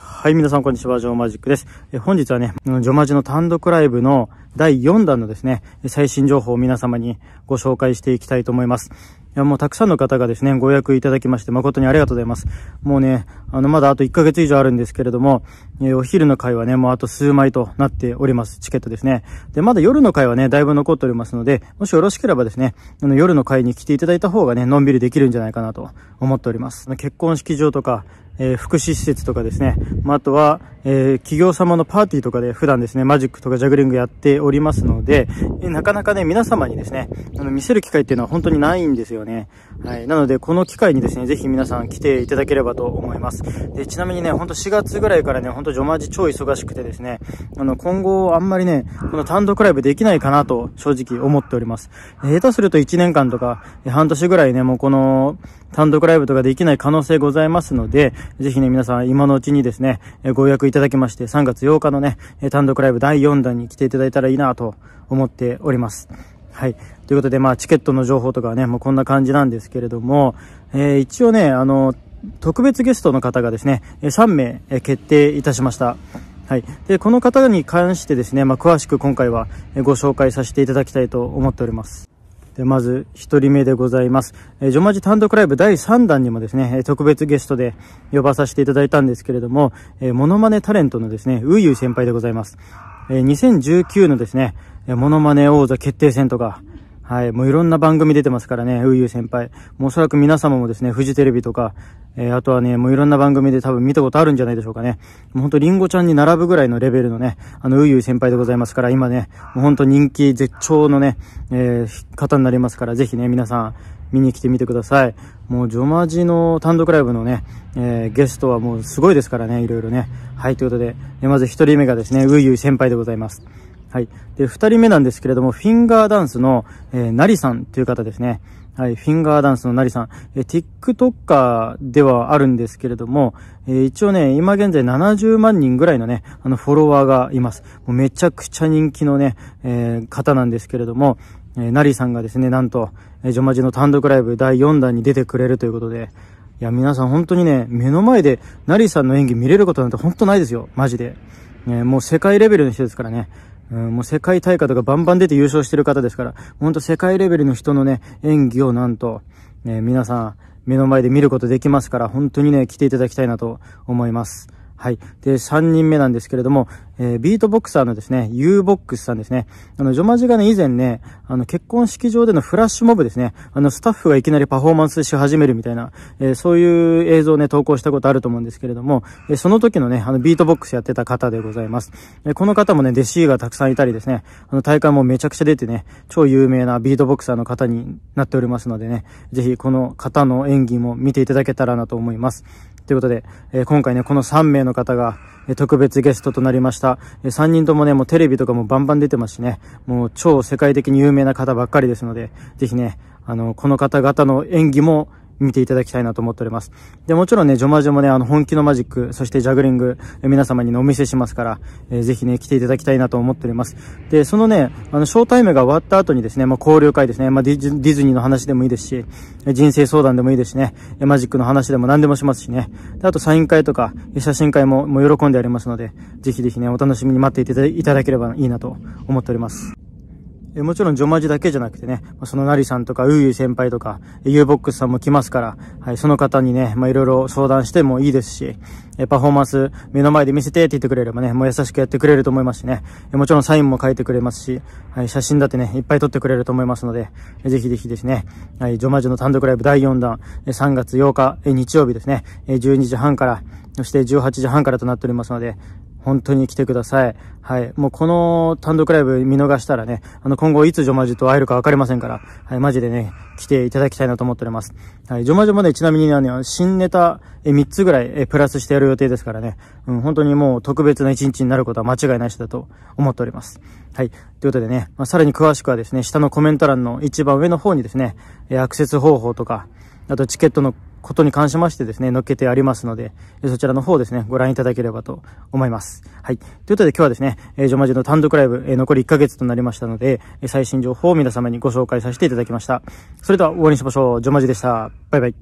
はい、皆さんこんにちは、ジョーマジックです。え本日はね、ジョマジの単独ライブの第4弾のですね、最新情報を皆様にご紹介していきたいと思います。いや、もうたくさんの方がですね、ご予約いただきまして、誠にありがとうございます。もうね、あの、まだあと1ヶ月以上あるんですけれども、えお昼の会はね、もうあと数枚となっております。チケットですね。で、まだ夜の会はね、だいぶ残っておりますので、もしよろしければですね、あの夜の会に来ていただいた方がね、のんびりできるんじゃないかなと思っております。結婚式場とか、えー、福祉施設とかですね、まあ、あとは、えー、企業様のパーティーとかで普段ですね、マジックとかジャグリングやっておりおりますので、なかなかね、皆様にですね、あの、見せる機会っていうのは本当にないんですよね。はい。なので、この機会にですね、ぜひ皆さん来ていただければと思います。で、ちなみにね、ほんと4月ぐらいからね、ほんとジョマジ超忙しくてですね、あの、今後あんまりね、この単独ライブできないかなと正直思っております。下手すると1年間とか、半年ぐらいね、もうこの単独ライブとかできない可能性ございますので、ぜひね、皆さん今のうちにですね、ご予約いただきまして、3月8日のね、単独ライブ第4弾に来ていただいたらいいなと思っております。はい。ということで、まあ、チケットの情報とかね、もうこんな感じなんですけれども、えー、一応ね、あの、特別ゲストの方がですね、3名決定いたしました。はい。で、この方に関してですね、まあ、詳しく今回はご紹介させていただきたいと思っております。で、まず、1人目でございます。えジョマジ単独ライブ第3弾にもですね、特別ゲストで呼ばさせていただいたんですけれども、えモノマネタレントのですね、ウーユー先輩でございます。えー、2019のですね、モノマネ王座決定戦とか、はい、もういろんな番組出てますからね、うゆう先輩。もうおそらく皆様もですね、フジテレビとか、えー、あとはね、もういろんな番組で多分見たことあるんじゃないでしょうかね。もうほんとリンゴちゃんに並ぶぐらいのレベルのね、あの、うゆう先輩でございますから、今ね、もうほんと人気絶頂のね、えー、方になりますから、ぜひね、皆さん、見に来てみてください。もう、ジョマジの単独ライブのね、えー、ゲストはもうすごいですからね、いろいろね。はい、ということで、でまず一人目がですね、ういうい先輩でございます。はい。で、二人目なんですけれども、フィンガーダンスの、えー、なりさんという方ですね。はい。フィンガーダンスのなりさん。えー、TikToker ではあるんですけれども、えー、一応ね、今現在70万人ぐらいのね、あの、フォロワーがいます。もうめちゃくちゃ人気のね、えー、方なんですけれども、えナリさんがですね、なんと、えジョマジの単独ライブ第4弾に出てくれるということで、いや、皆さん本当にね、目の前でナリさんの演技見れることなんて本当ないですよ。マジで。ね、もう世界レベルの人ですからね。うん、もう世界大会とかバンバン出て優勝してる方ですから、ほんと世界レベルの人のね、演技をなんと、え、皆さん、目の前で見ることできますから、本当にね、来ていただきたいなと思います。はい。で、3人目なんですけれども、えー、ビートボクサーのですね、U-BOX さんですね。あの、ジョマジがね、以前ね、あの、結婚式場でのフラッシュモブですね。あの、スタッフがいきなりパフォーマンスし始めるみたいな、えー、そういう映像をね、投稿したことあると思うんですけれども、えー、その時のね、あの、ビートボックスやってた方でございます。えこの方もね、弟子がたくさんいたりですね、あの、大会もめちゃくちゃ出てね、超有名なビートボクサーの方になっておりますのでね、ぜひこの方の演技も見ていただけたらなと思います。ということで、えー、今回ね、この3名の方が、え特別ゲストとなりました。え3人ともね、もうテレビとかもバンバン出てますしね、もう超世界的に有名な方ばっかりですので、ぜひね、あの、この方々の演技も、見ていただきたいなと思っております。で、もちろんね、ジョマジョもね、あの、本気のマジック、そしてジャグリング、え皆様にね、お見せしますから、えー、ぜひね、来ていただきたいなと思っております。で、そのね、あの、ショータイムが終わった後にですね、まあ、交流会ですね、まあディ、ディズニーの話でもいいですし、人生相談でもいいですしね、マジックの話でも何でもしますしね、であとサイン会とか、写真会も、もう喜んでありますので、ぜひぜひね、お楽しみに待っていただければいいなと思っております。えもちろんジョマジだけじゃなくてね、そのなりさんとか、ウーユー先輩とか、ユーボックスさんも来ますから、はい、その方にね、まいろいろ相談してもいいですし、えパフォーマンス目の前で見せてって言ってくれればね、もう優しくやってくれると思いますしね、えもちろんサインも書いてくれますし、はい、写真だってね、いっぱい撮ってくれると思いますので、ぜひぜひですね、はい、ジョマジの単独ライブ第4弾、3月8日、え日曜日ですね、え12時半から、そして18時半からとなっておりますので、本当に来てください。はい。もうこの単独ライブ見逃したらね、あの今後いつジョマジと会えるかわかりませんから、はい、マジでね、来ていただきたいなと思っております。はい。ジョマジもね、ちなみにね、新ネタえ3つぐらいえプラスしてやる予定ですからね、うん、本当にもう特別な1日になることは間違いなしだと思っております。はい。ということでね、まあ、さらに詳しくはですね、下のコメント欄の一番上の方にですね、えアクセス方法とか、あとチケットのことに関しましてですね、載っけてありますので、そちらの方ですね、ご覧いただければと思います。はい。ということで今日はですね、えー、ジョマジの単独ライブ、えー、残り1ヶ月となりましたので、最新情報を皆様にご紹介させていただきました。それでは終わりにしましょう。ジョマジでした。バイバイ。